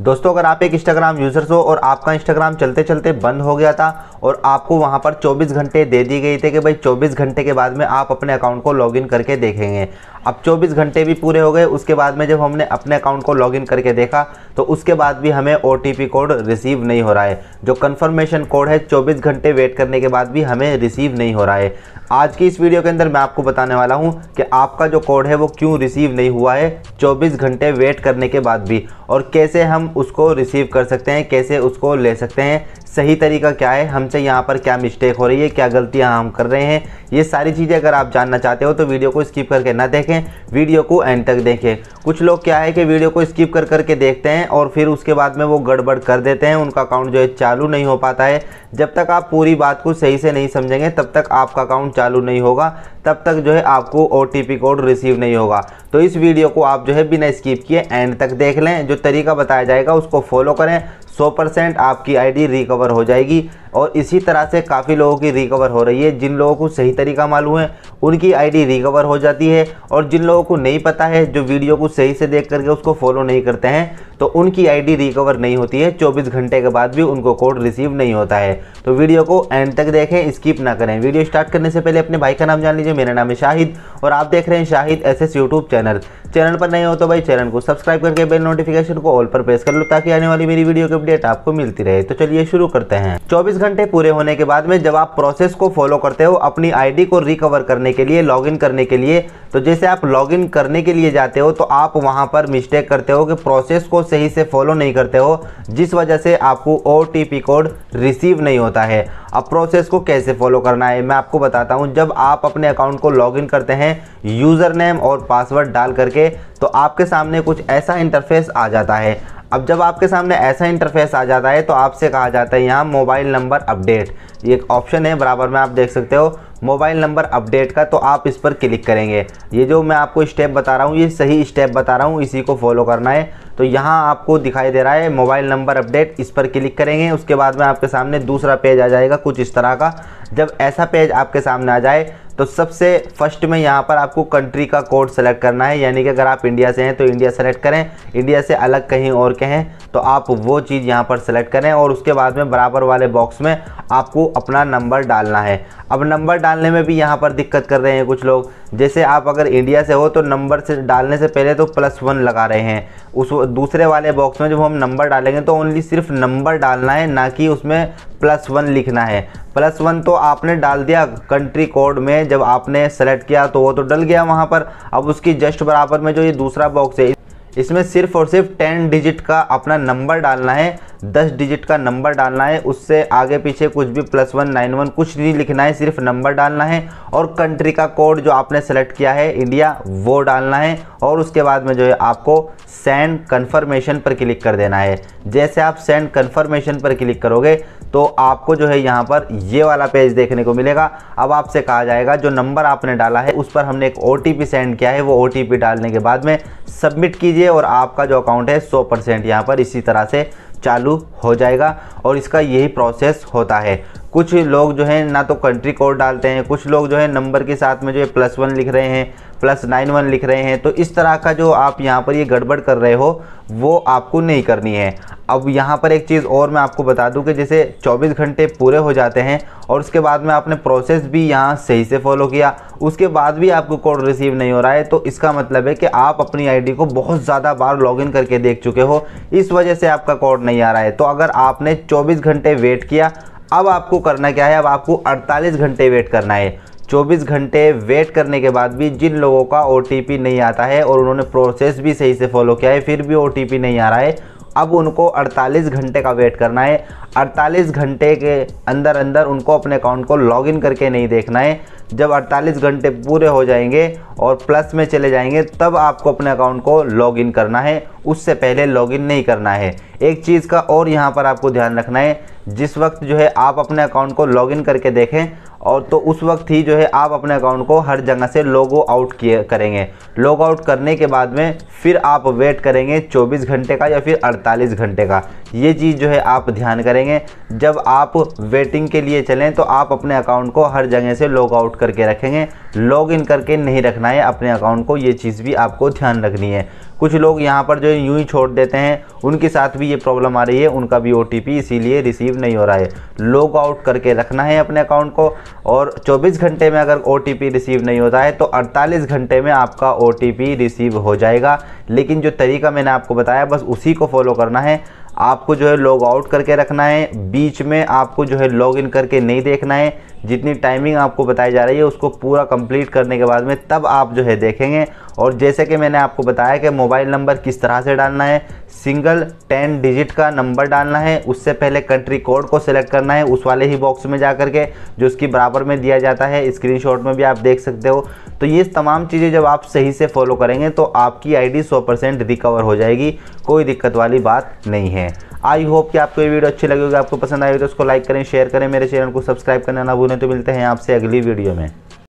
दोस्तों अगर आप एक इंस्टाग्राम यूज़र्स हो और आपका इंस्टाग्राम चलते चलते बंद हो गया था और आपको वहाँ पर 24 घंटे दे दिए गए थे कि भाई 24 घंटे के बाद में आप अपने अकाउंट को लॉगिन करके देखेंगे अब 24 घंटे भी पूरे हो गए उसके बाद में जब हमने अपने अकाउंट को लॉगिन करके देखा तो उसके बाद भी हमें ओ कोड रिसीव नहीं हो रहा है जो कन्फर्मेशन कोड है चौबीस घंटे वेट करने के बाद भी हमें रिसीव नहीं हो रहा है आज की इस वीडियो के अंदर मैं आपको बताने वाला हूँ कि आपका जो कोड है वो क्यों रिसीव नहीं हुआ है 24 घंटे वेट करने के बाद भी और कैसे हम उसको रिसीव कर सकते हैं कैसे उसको ले सकते हैं सही तरीका क्या है हमसे यहाँ पर क्या मिस्टेक हो रही है क्या गलतियाँ हम कर रहे हैं ये सारी चीज़ें अगर आप जानना चाहते हो तो वीडियो को स्किप करके ना देखें वीडियो को एंड तक देखें कुछ लोग क्या है कि वीडियो को स्किप कर करके देखते हैं और फिर उसके बाद में वो गड़बड़ कर देते हैं उनका अकाउंट जो है चालू नहीं हो पाता है जब तक आप पूरी बात को सही से नहीं समझेंगे तब तक आपका अकाउंट चालू नहीं होगा तब तक जो है आपको ओ कोड रिसीव नहीं होगा तो इस वीडियो को आप जो है बिना स्किप किए एंड तक देख लें जो तरीका बताया जाएगा उसको फॉलो करें 100 परसेंट आपकी आईडी रिकवर हो जाएगी और इसी तरह से काफ़ी लोगों की रिकवर हो रही है जिन लोगों को सही तरीका मालूम है उनकी आईडी रिकवर हो जाती है और जिन लोगों को नहीं पता है जो वीडियो को सही से देख करके उसको फॉलो नहीं करते हैं तो उनकी आईडी रिकवर नहीं होती है 24 घंटे के बाद भी उनको कोड रिसीव नहीं होता है तो वीडियो को एंड तक देखें स्किप ना करें वीडियो स्टार्ट करने से पहले अपने भाई का नाम जान लीजिए मेरा नाम है शाहिद और आप देख रहे हैं Shahid S S YouTube channel channel पर नए हो तो भाई चैनल को सब्सक्राइब करके बेल नोटिफिकेशन को ऑल पर प्रेस कर लो ताकि आने वाली मेरी वीडियो की अपडेट आपको मिलती रहे तो चलिए शुरू करते हैं चौबीस घंटे पूरे होने के बाद में जब आप प्रोसेस को फॉलो करते हो अपनी आई को रिकवर करने के लिए लॉग करने के लिए तो जैसे आप लॉगिन करने के लिए जाते हो तो आप वहाँ पर मिस्टेक करते हो कि प्रोसेस को सही से फॉलो नहीं करते हो जिस वजह से आपको ओ कोड रिसीव नहीं होता है अब प्रोसेस को कैसे फॉलो करना है मैं आपको बताता हूँ जब आप अपने अकाउंट को लॉगिन करते हैं यूज़र नेम और पासवर्ड डाल करके तो आपके सामने कुछ ऐसा इंटरफेस आ जाता है अब जब आपके सामने ऐसा इंटरफेस आ जाता है तो आपसे कहा जाता है यहाँ मोबाइल नंबर अपडेट ये एक ऑप्शन है बराबर में आप देख सकते हो मोबाइल नंबर अपडेट का तो आप इस पर क्लिक करेंगे ये जो मैं आपको स्टेप बता रहा हूँ ये सही स्टेप बता रहा हूँ इसी को फॉलो करना है तो यहाँ आपको दिखाई दे रहा है मोबाइल नंबर अपडेट इस पर क्लिक करेंगे उसके बाद में आपके सामने दूसरा पेज आ जाएगा कुछ इस तरह का जब ऐसा पेज आपके सामने आ जाए तो सबसे फर्स्ट में यहाँ पर आपको कंट्री का कोड सेलेक्ट करना है यानी कि अगर आप इंडिया से हैं तो इंडिया सेलेक्ट करें इंडिया से अलग कहीं और के हैं तो आप वो चीज़ यहाँ पर सेलेक्ट करें और उसके बाद में बराबर वाले बॉक्स में आपको अपना नंबर डालना है अब नंबर डालने में भी यहाँ पर दिक्कत कर रहे हैं कुछ लोग जैसे आप अगर इंडिया से हो तो नंबर से डालने से पहले तो प्लस वन लगा रहे हैं उस दूसरे वाले बॉक्स में जब हम नंबर डालेंगे तो ओनली सिर्फ नंबर डालना है ना कि उसमें प्लस वन लिखना है प्लस वन तो आपने डाल दिया कंट्री कोड में जब आपने सेलेक्ट किया तो वो तो डल गया वहाँ पर अब उसकी जस्ट बराबर में जो ये दूसरा बॉक्स है इसमें सिर्फ और सिर्फ टेन डिजिट का अपना नंबर डालना है दस डिजिट का नंबर डालना है उससे आगे पीछे कुछ भी प्लस वन नाइन वन कुछ नहीं लिखना है सिर्फ नंबर डालना है और कंट्री का कोड जो आपने सेलेक्ट किया है इंडिया वो डालना है और उसके बाद में जो है आपको सेंड कन्फर्मेशन पर क्लिक कर देना है जैसे आप सेंड कन्फर्मेशन पर क्लिक करोगे तो आपको जो है यहाँ पर ये वाला पेज देखने को मिलेगा अब आपसे कहा जाएगा जो नंबर आपने डाला है उस पर हमने एक ओ सेंड किया है वो ओ डालने के बाद में सबमिट कीजिए और आपका जो अकाउंट है सौ परसेंट यहाँ पर इसी तरह से चालू हो जाएगा और इसका यही प्रोसेस होता है कुछ लोग जो है ना तो कंट्री कोड डालते हैं कुछ लोग जो है नंबर के साथ में जो है प्लस वन लिख रहे हैं प्लस नाइन वन लिख रहे हैं तो इस तरह का जो आप यहाँ पर ये गड़बड़ कर रहे हो वो आपको नहीं करनी है अब यहाँ पर एक चीज़ और मैं आपको बता दूं कि जैसे 24 घंटे पूरे हो जाते हैं और उसके बाद में आपने प्रोसेस भी यहाँ सही से फॉलो किया उसके बाद भी आपको कोड रिसीव नहीं हो रहा है तो इसका मतलब है कि आप अपनी आईडी को बहुत ज़्यादा बार लॉगिन करके देख चुके हो इस वजह से आपका कोड नहीं आ रहा है तो अगर आपने चौबीस घंटे वेट किया अब आपको करना क्या है अब आपको 48 घंटे वेट करना है 24 घंटे वेट करने के बाद भी जिन लोगों का ओ नहीं आता है और उन्होंने प्रोसेस भी सही से फॉलो किया है फिर भी ओ नहीं आ रहा है अब उनको 48 घंटे का वेट करना है 48 घंटे के अंदर अंदर उनको अपने अकाउंट को लॉगिन करके नहीं देखना है जब 48 घंटे पूरे हो जाएंगे और प्लस में चले जाएंगे तब आपको अपने अकाउंट को लॉगिन करना है उससे पहले लॉगिन नहीं करना है एक चीज़ का और यहाँ पर आपको ध्यान रखना है जिस वक्त जो है आप अपने अकाउंट को लॉगिन करके देखें और तो उस वक्त ही जो है आप अपने अकाउंट को हर जगह से लॉग आउट किए करेंगे लॉग आउट करने के बाद में फिर आप वेट करेंगे 24 घंटे का या फिर 48 घंटे का ये चीज़ जो है आप ध्यान करेंगे जब आप वेटिंग के लिए चलें तो आप अपने अकाउंट को हर जगह से लॉग आउट करके रखेंगे लॉग इन करके नहीं रखना है अपने अकाउंट को ये चीज़ भी आपको ध्यान रखनी है कुछ लोग यहाँ पर जो है यूँ ही छोड़ देते हैं उनके साथ भी ये प्रॉब्लम आ रही है उनका भी ओ इसीलिए रिसीव नहीं हो रहा है लॉग आउट करके रखना है अपने अकाउंट को और 24 घंटे में अगर ओ रिसीव नहीं होता है तो 48 घंटे में आपका ओ रिसीव हो जाएगा लेकिन जो तरीका मैंने आपको बताया बस उसी को फॉलो करना है आपको जो है लॉग आउट करके रखना है बीच में आपको जो है लॉग इन करके नहीं देखना है जितनी टाइमिंग आपको बताई जा रही है उसको पूरा कंप्लीट करने के बाद में तब आप जो है देखेंगे और जैसे कि मैंने आपको बताया कि मोबाइल नंबर किस तरह से डालना है सिंगल टेन डिजिट का नंबर डालना है उससे पहले कंट्री कोड को सिलेक्ट करना है उस वाले ही बॉक्स में जा के जो उसकी बराबर में दिया जाता है स्क्रीनशॉट में भी आप देख सकते हो तो ये तमाम चीज़ें जब आप सही से फॉलो करेंगे तो आपकी आईडी 100% रिकवर हो जाएगी कोई दिक्कत वाली बात नहीं है आई होप कि आपको ये वीडियो अच्छी लगी होगी आपको पसंद आई तो उसको लाइक करें शेयर करें मेरे चैनल को सब्सक्राइब करना ना भूलें तो मिलते हैं आपसे अगली वीडियो में